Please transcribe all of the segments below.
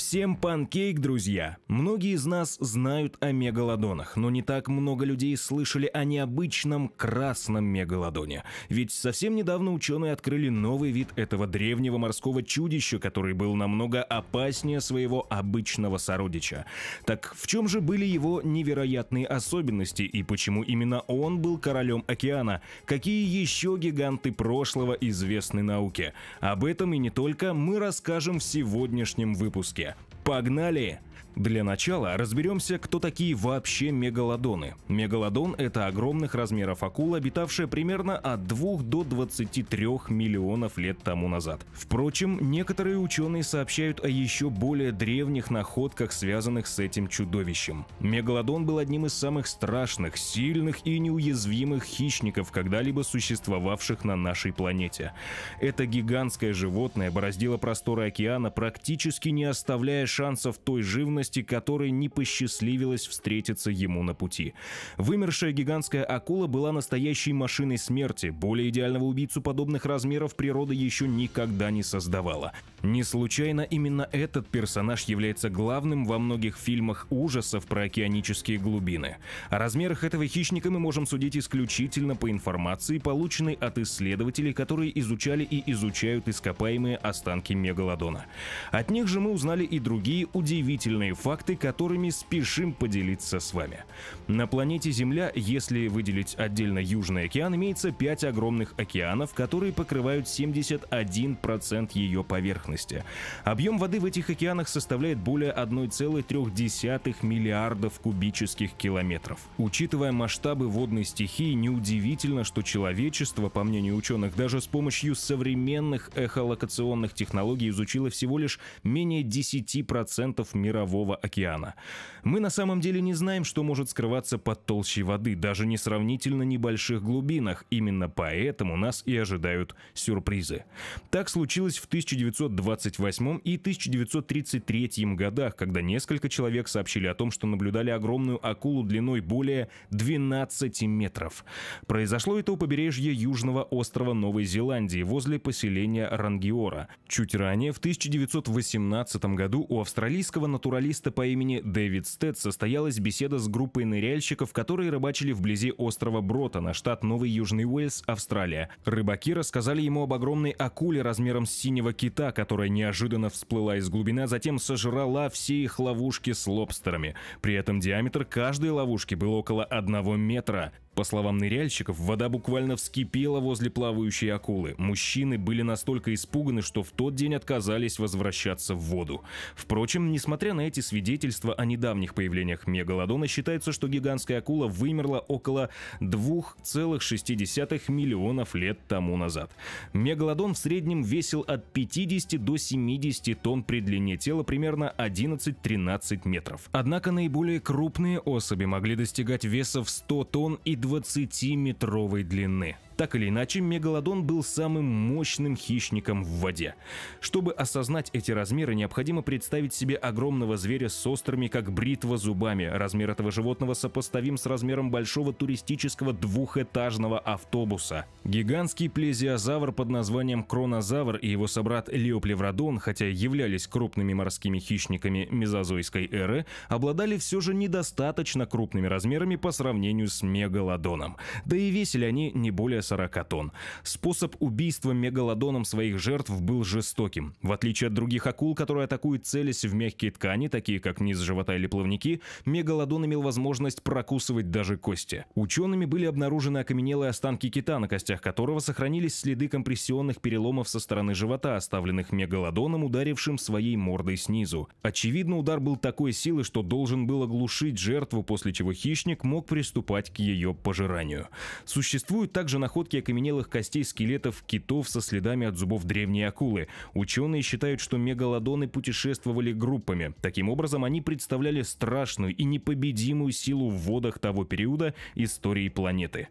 Всем панкейк, друзья! Многие из нас знают о мегалодонах, но не так много людей слышали о необычном красном мегалодоне. Ведь совсем недавно ученые открыли новый вид этого древнего морского чудища, который был намного опаснее своего обычного сородича. Так в чем же были его невероятные особенности и почему именно он был королем океана? Какие еще гиганты прошлого известны науке? Об этом и не только мы расскажем в сегодняшнем выпуске. Погнали! Для начала разберемся, кто такие вообще мегалодоны. Мегалодон – это огромных размеров акула, обитавшая примерно от 2 до 23 миллионов лет тому назад. Впрочем, некоторые ученые сообщают о еще более древних находках, связанных с этим чудовищем. Мегалодон был одним из самых страшных, сильных и неуязвимых хищников, когда-либо существовавших на нашей планете. Это гигантское животное бороздило просторы океана, практически не оставляя шансов той живности, живности, которой не посчастливилось встретиться ему на пути. Вымершая гигантская акула была настоящей машиной смерти, более идеального убийцу подобных размеров природа еще никогда не создавала. Не случайно именно этот персонаж является главным во многих фильмах ужасов про океанические глубины. О размерах этого хищника мы можем судить исключительно по информации, полученной от исследователей, которые изучали и изучают ископаемые останки мегалодона. От них же мы узнали и другие удивительные важные факты, которыми спешим поделиться с вами. На планете Земля, если выделить отдельно Южный океан, имеется 5 огромных океанов, которые покрывают 71% ее поверхности. Объем воды в этих океанах составляет более 1,3 миллиардов кубических километров. Учитывая масштабы водной стихии, неудивительно, что человечество, по мнению ученых, даже с помощью современных эхолокационных технологий изучило всего лишь менее 10% мирового Мирового океана. Мы на самом деле не знаем, что может скрываться под толщей воды, даже не сравнительно небольших глубинах. Именно поэтому нас и ожидают сюрпризы. Так случилось в 1928 и 1933 годах, когда несколько человек сообщили о том, что наблюдали огромную акулу длиной более 12 метров. Произошло это у побережья южного острова Новой Зеландии, возле поселения Рангиора. Чуть ранее, в 1918 году, у австралийского натуралиста журналиста по имени Дэвид Стед состоялась беседа с группой ныряльщиков, которые рыбачили вблизи острова Брота на штат Новый Южный Уэльс, Австралия. Рыбаки рассказали ему об огромной акуле размером с синего кита, которая неожиданно всплыла из глубины, а затем сожрала все их ловушки с лобстерами. При этом диаметр каждой ловушки был около одного метра. По словам ныряльщиков, вода буквально вскипела возле плавающей акулы. Мужчины были настолько испуганы, что в тот день отказались возвращаться в воду. Впрочем, несмотря на эти части свидетельства о недавних появлениях мегалодона считается, что гигантская акула вымерла около 2,6 миллионов лет тому назад. Мегалодон в среднем весил от 50 до 70 тонн при длине тела примерно 11-13 метров. Однако наиболее крупные особи могли достигать весов 100 тонн и 20-метровой длины. Так или иначе, мегалодон был самым мощным хищником в воде. Чтобы осознать эти размеры, необходимо представить себе огромного зверя с острыми, как бритва, зубами. Размер этого животного сопоставим с размером большого туристического двухэтажного автобуса. Гигантский плезиозавр под названием кронозавр и его собрат Леоплевродон, хотя являлись крупными морскими хищниками мезозойской эры, обладали все же недостаточно крупными размерами по сравнению с мегалодоном. Да и весили они не более 40 тонн. Способ убийства мегалодоном своих жертв был жестоким. В отличие от других акул, которые атакуют целись в мягкие ткани, такие как низ живота или плавники, мегалодон имел возможность прокусывать даже кости. Учеными были обнаружены окаменелые останки кита, на костях которого сохранились следы компрессионных переломов со стороны живота, оставленных мегалодоном, ударившим своей мордой снизу. Очевидно, удар был такой силы, что должен был оглушить жертву, после чего хищник мог приступать к ее пожиранию. Существуют также находки находки окаменелых костей скелетов китов со следами от зубов древней акулы. Ученые считают, что мегалодоны путешествовали группами. Таким образом, они представляли страшную и непобедимую силу в водах того периода истории планеты.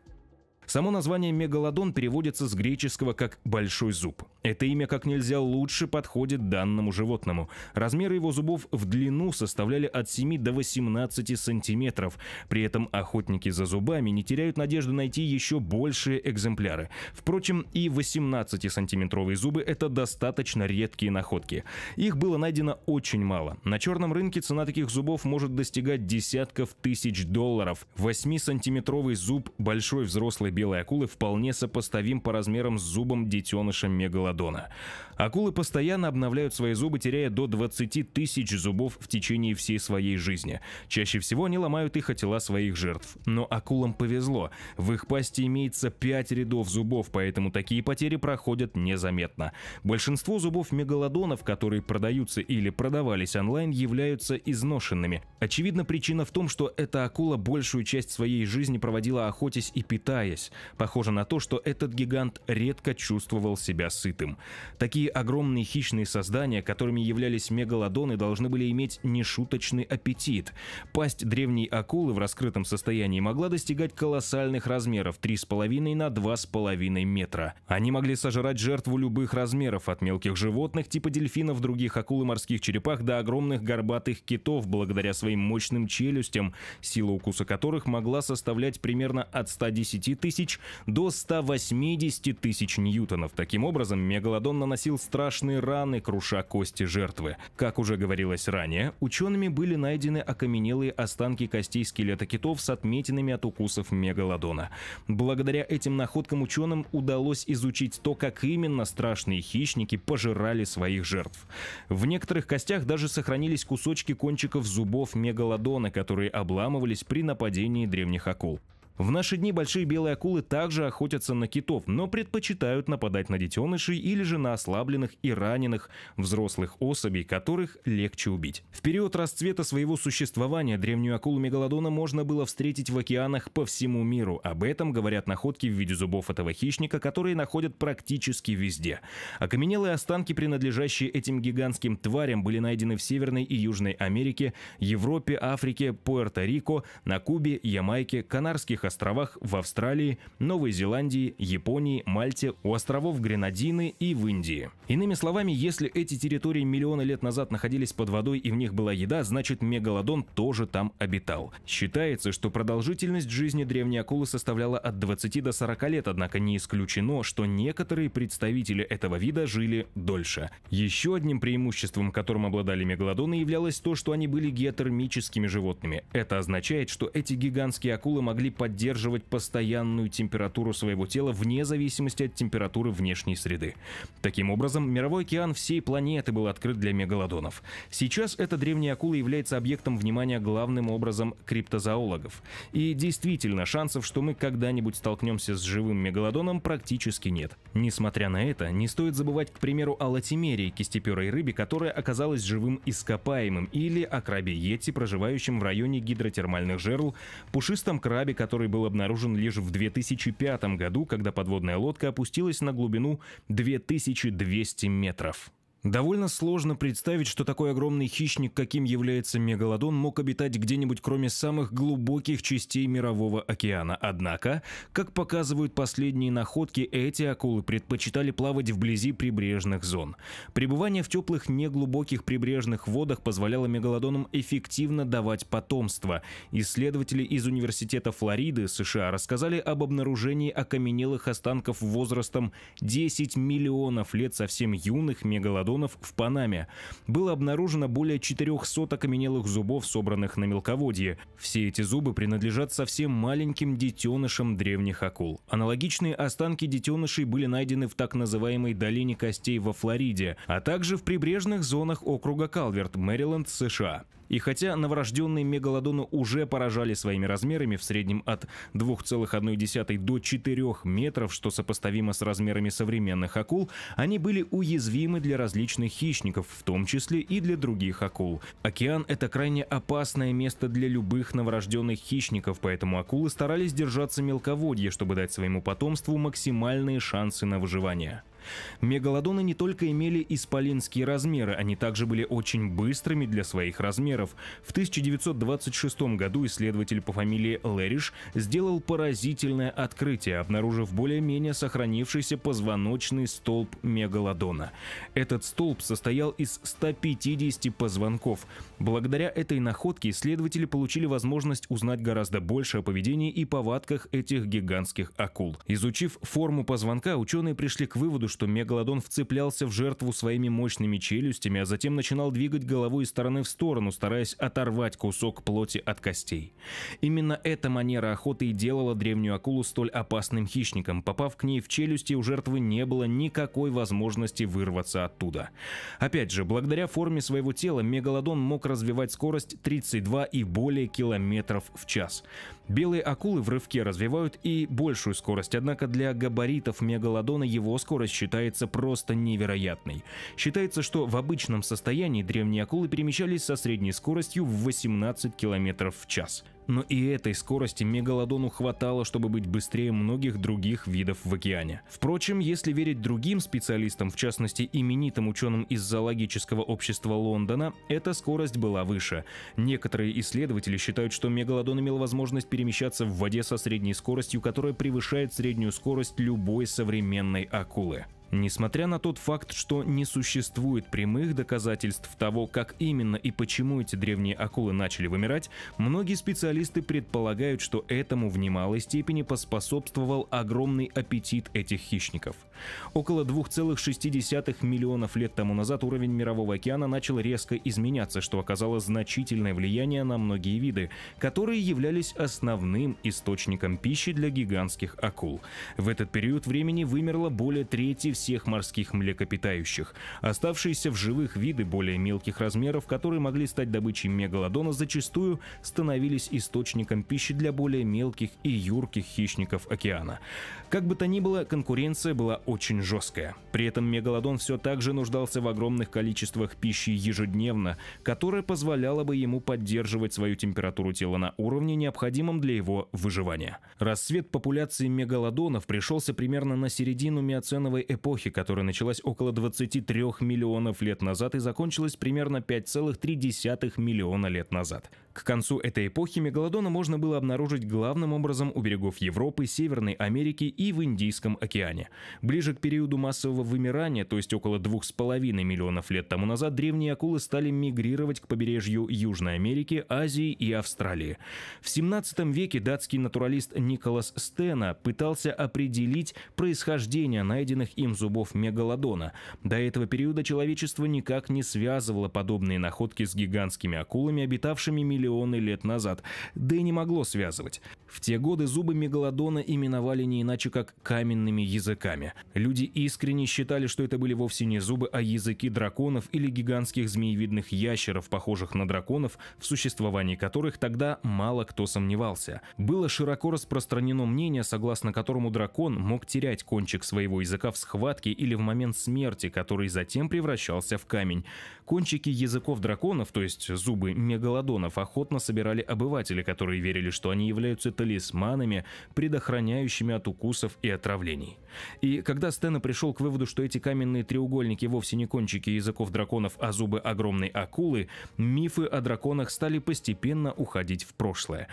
Само название мегалодон переводится с греческого как «большой зуб». Это имя как нельзя лучше подходит данному животному. Размеры его зубов в длину составляли от 7 до 18 сантиметров. При этом охотники за зубами не теряют надежды найти еще большие экземпляры. Впрочем, и 18-сантиметровые зубы – это достаточно редкие находки. Их было найдено очень мало. На черном рынке цена таких зубов может достигать десятков тысяч долларов. 8-сантиметровый зуб большой взрослой белой акулы вполне сопоставим по размерам с зубом детеныша мегалодона. Акулы постоянно обновляют свои зубы, теряя до 20 тысяч зубов в течение всей своей жизни. Чаще всего они ломают их о тела своих жертв. Но акулам повезло. В их пасти имеется 5 рядов зубов, поэтому такие потери проходят незаметно. Большинство зубов мегалодонов, которые продаются или продавались онлайн, являются изношенными. Очевидно, причина в том, что эта акула большую часть своей жизни проводила охотясь и питаясь удалось. Похоже на то, что этот гигант редко чувствовал себя сытым. Такие огромные хищные создания, которыми являлись мегалодоны, должны были иметь нешуточный аппетит. Пасть древней акулы в раскрытом состоянии могла достигать колоссальных размеров 3,5 на 2,5 метра. Они могли сожрать жертву любых размеров, от мелких животных типа дельфинов, других акул и морских черепах до огромных горбатых китов, благодаря своим мощным челюстям, сила укуса которых могла составлять примерно от 110 тысяч тысяч до 180 тысяч ньютонов. Таким образом, мегалодон наносил страшные раны, круша кости жертвы. Как уже говорилось ранее, учеными были найдены окаменелые останки костей скелета китов с отметинами от укусов мегалодона. Благодаря этим находкам ученым удалось изучить то, как именно страшные хищники пожирали своих жертв. В некоторых костях даже сохранились кусочки кончиков зубов мегалодона, которые обламывались при нападении древних акул. В наши дни большие белые акулы также охотятся на китов, но предпочитают нападать на детенышей или же на ослабленных и раненых взрослых особей, которых легче убить. В период расцвета своего существования древнюю акулу мегалодона можно было встретить в океанах по всему миру. Об этом говорят находки в виде зубов этого хищника, которые находят практически везде. Окаменелые останки, принадлежащие этим гигантским тварям, были найдены в Северной и Южной Америке, Европе, Африке, Пуэрто-Рико, на Кубе, Ямайке, Канарских островах островах в Австралии, Новой Зеландии, Японии, Мальте, у островов Гренадины и в Индии. Иными словами, если эти территории миллионы лет назад находились под водой и в них была еда, значит мегалодон тоже там обитал. Считается, что продолжительность жизни древней акулы составляла от 20 до 40 лет, однако не исключено, что некоторые представители этого вида жили дольше. Еще одним преимуществом, которым обладали мегалодоны, являлось то, что они были геотермическими животными. Это означает, что эти гигантские акулы могли поддерживать поддерживать постоянную температуру своего тела вне зависимости от температуры внешней среды. Таким образом, мировой океан всей планеты был открыт для мегалодонов. Сейчас эта древняя акула является объектом внимания главным образом криптозоологов. И действительно, шансов, что мы когда-нибудь столкнемся с живым мегалодоном, практически нет. Несмотря на это, не стоит забывать, к примеру, о латимерии, кистеперой рыбе, которая оказалась живым ископаемым, или о крабе Йети, проживающем в районе гидротермальных жерл, пушистом крабе, который был обнаружен лишь в 2005 году, когда подводная лодка опустилась на глубину 2200 метров. Довольно сложно представить, что такой огромный хищник, каким является мегалодон, мог обитать где-нибудь кроме самых глубоких частей Мирового океана. Однако, как показывают последние находки, эти акулы предпочитали плавать вблизи прибрежных зон. Пребывание в теплых неглубоких прибрежных водах позволяло мегалодонам эффективно давать потомство. Исследователи из Университета Флориды США рассказали об обнаружении окаменелых останков возрастом 10 миллионов лет совсем юных мегалодонов мегалодонов в Панаме. Было обнаружено более 400 окаменелых зубов, собранных на мелководье. Все эти зубы принадлежат совсем маленьким детенышам древних акул. Аналогичные останки детенышей были найдены в так называемой долине костей во Флориде, а также в прибрежных зонах округа Калверт, Мэриленд, США. И хотя новорожденные мегалодоны уже поражали своими размерами в среднем от 2,1 до 4 метров, что сопоставимо с размерами современных акул, они были уязвимы для различных хищников, в том числе и для других акул. Океан – это крайне опасное место для любых новорожденных хищников, поэтому акулы старались держаться мелководья, чтобы дать своему потомству максимальные шансы на выживание. Мегалодоны не только имели исполинские размеры, они также были очень быстрыми для своих размеров. В 1926 году исследователь по фамилии Лэриш сделал поразительное открытие, обнаружив более-менее сохранившийся позвоночный столб мегалодона. Этот столб состоял из 150 позвонков. Благодаря этой находке исследователи получили возможность узнать гораздо больше о поведении и повадках этих гигантских акул. Изучив форму позвонка, ученые пришли к выводу, что что мегалодон вцеплялся в жертву своими мощными челюстями, а затем начинал двигать головой из стороны в сторону, стараясь оторвать кусок плоти от костей. Именно эта манера охоты и делала древнюю акулу столь опасным хищником. Попав к ней в челюсти, у жертвы не было никакой возможности вырваться оттуда. Опять же, благодаря форме своего тела мегалодон мог развивать скорость 32 и более километров в час. Белые акулы в рывке развивают и большую скорость, однако для габаритов мегалодона его скорость считается просто невероятной. Считается, что в обычном состоянии древние акулы перемещались со средней скоростью в 18 км в час. Но и этой скорости мегалодону хватало, чтобы быть быстрее многих других видов в океане. Впрочем, если верить другим специалистам, в частности именитым ученым из зоологического общества Лондона, эта скорость была выше. Некоторые исследователи считают, что мегалодон имел возможность перемещаться в воде со средней скоростью, которая превышает среднюю скорость любой современной акулы. Несмотря на тот факт, что не существует прямых доказательств того, как именно и почему эти древние акулы начали вымирать, многие специалисты предполагают, что этому в немалой степени поспособствовал огромный аппетит этих хищников. Около 2,6 миллионов лет тому назад уровень Мирового океана начал резко изменяться, что оказало значительное влияние на многие виды, которые являлись основным источником пищи для гигантских акул. В этот период времени вымерло более трети всех морских млекопитающих. Оставшиеся в живых виды более мелких размеров, которые могли стать добычей мегалодона, зачастую становились источником пищи для более мелких и юрких хищников океана. Как бы то ни было, конкуренция была очень жесткая. При этом мегалодон все так же нуждался в огромных количествах пищи ежедневно, которая позволяла бы ему поддерживать свою температуру тела на уровне, необходимом для его выживания. Рассвет популяции мегалодонов пришелся примерно на середину миоценовой эпохи эпохи, которая началась около 23 миллионов лет назад и закончилась примерно 5,3 миллиона лет назад. К концу этой эпохи мегалодона можно было обнаружить главным образом у берегов Европы, Северной Америки и в Индийском океане. Ближе к периоду массового вымирания, то есть около 2,5 миллионов лет тому назад, древние акулы стали мигрировать к побережью Южной Америки, Азии и Австралии. В 17 веке датский натуралист Николас Стена пытался определить происхождение найденных им зубов мегалодона. До этого периода человечество никак не связывало подобные находки с гигантскими акулами, обитавшими миллионы миллионы лет назад, да и не могло связывать. В те годы зубы мегалодона именовали не иначе, как каменными языками. Люди искренне считали, что это были вовсе не зубы, а языки драконов или гигантских змеевидных ящеров, похожих на драконов, в существовании которых тогда мало кто сомневался. Было широко распространено мнение, согласно которому дракон мог терять кончик своего языка в схватке или в момент смерти, который затем превращался в камень. Кончики языков драконов, то есть зубы мегалодонов, охотников, охотно собирали обыватели, которые верили, что они являются талисманами, предохраняющими от укусов и отравлений. И когда Стена пришел к выводу, что эти каменные треугольники вовсе не кончики языков драконов, а зубы огромной акулы, мифы о драконах стали постепенно уходить в прошлое.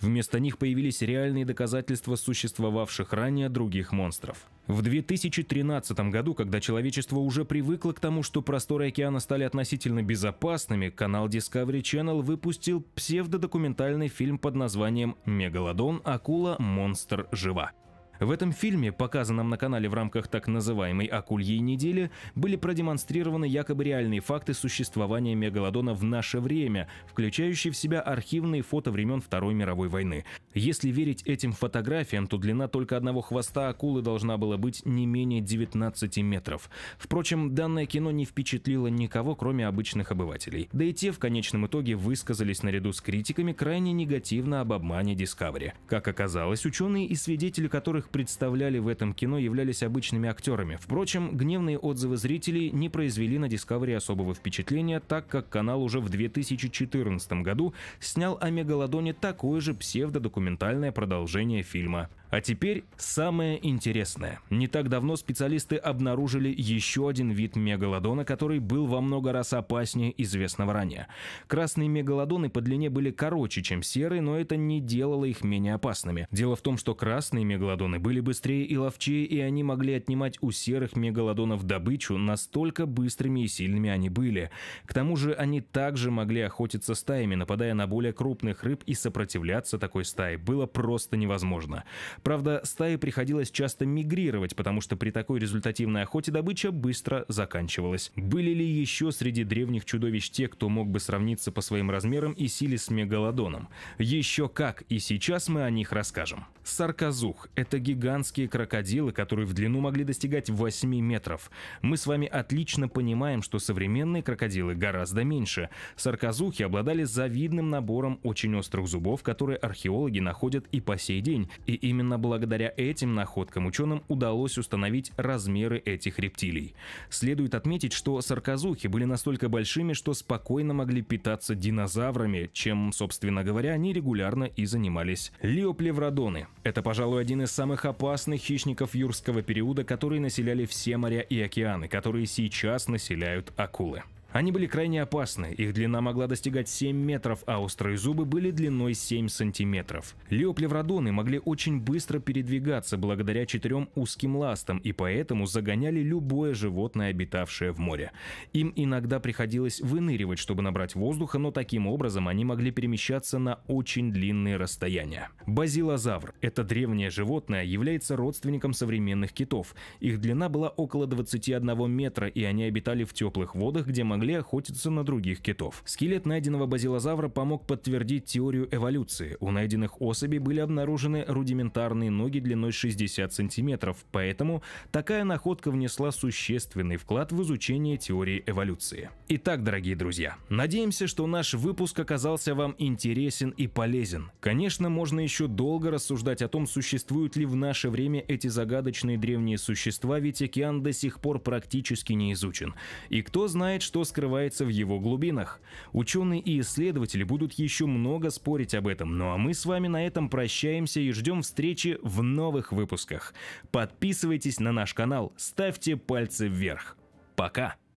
Вместо них появились реальные доказательства существовавших ранее других монстров. В 2013 году, когда человечество уже привыкло к тому, что просторы океана стали относительно безопасными, канал Discovery Channel выпустил псевдодокументальный фильм под названием «Мегалодон. Акула. Монстр. Жива». В этом фильме, показанном на канале в рамках так называемой «Акульей недели», были продемонстрированы якобы реальные факты существования мегалодона в наше время, включающие в себя архивные фото времен Второй мировой войны, если верить этим фотографиям, то длина только одного хвоста акулы должна была быть не менее 19 метров. Впрочем, данное кино не впечатлило никого, кроме обычных обывателей. Да и те в конечном итоге высказались наряду с критиками крайне негативно об обмане Discovery. Как оказалось, ученые и свидетели, которых представляли в этом кино, являлись обычными актерами. Впрочем, гневные отзывы зрителей не произвели на Discovery особого впечатления, так как канал уже в 2014 году снял о мегалодоне такой же псевдодокумент документальное продолжение фильма. А теперь самое интересное. Не так давно специалисты обнаружили еще один вид мегалодона, который был во много раз опаснее известного ранее. Красные мегалодоны по длине были короче, чем серые, но это не делало их менее опасными. Дело в том, что красные мегалодоны были быстрее и ловчее, и они могли отнимать у серых мегалодонов добычу, настолько быстрыми и сильными они были. К тому же они также могли охотиться стаями, нападая на более крупных рыб, и сопротивляться такой стае было просто невозможно. Правда, стае приходилось часто мигрировать, потому что при такой результативной охоте добыча быстро заканчивалась. Были ли еще среди древних чудовищ те, кто мог бы сравниться по своим размерам и силе с мегалодоном? Еще как, и сейчас мы о них расскажем. Сарказух – это гигантские крокодилы, которые в длину могли достигать 8 метров. Мы с вами отлично понимаем, что современные крокодилы гораздо меньше. Сарказухи обладали завидным набором очень острых зубов, которые археологи находят и по сей день. И именно Именно благодаря этим находкам ученым удалось установить размеры этих рептилий. Следует отметить, что сарказухи были настолько большими, что спокойно могли питаться динозаврами, чем, собственно говоря, они регулярно и занимались. Лиоплевродоны – это, пожалуй, один из самых опасных хищников юрского периода, которые населяли все моря и океаны, которые сейчас населяют акулы. Они были крайне опасны, их длина могла достигать 7 метров, а острые зубы были длиной 7 сантиметров. Леоплевродоны могли очень быстро передвигаться благодаря четырем узким ластам и поэтому загоняли любое животное, обитавшее в море. Им иногда приходилось выныривать, чтобы набрать воздуха, но таким образом они могли перемещаться на очень длинные расстояния. Базилозавр – это древнее животное, является родственником современных китов. Их длина была около 21 метра, и они обитали в теплых водах, где могли Земле охотится на других китов. Скелет найденного базилозавра помог подтвердить теорию эволюции. У найденных особей были обнаружены рудиментарные ноги длиной 60 сантиметров, поэтому такая находка внесла существенный вклад в изучение теории эволюции. Итак, дорогие друзья, надеемся, что наш выпуск оказался вам интересен и полезен. Конечно, можно еще долго рассуждать о том, существуют ли в наше время эти загадочные древние существа, ведь океан до сих пор практически не изучен. И кто знает, что с скрывается в его глубинах. Ученые и исследователи будут еще много спорить об этом, ну а мы с вами на этом прощаемся и ждем встречи в новых выпусках. Подписывайтесь на наш канал, ставьте пальцы вверх. Пока!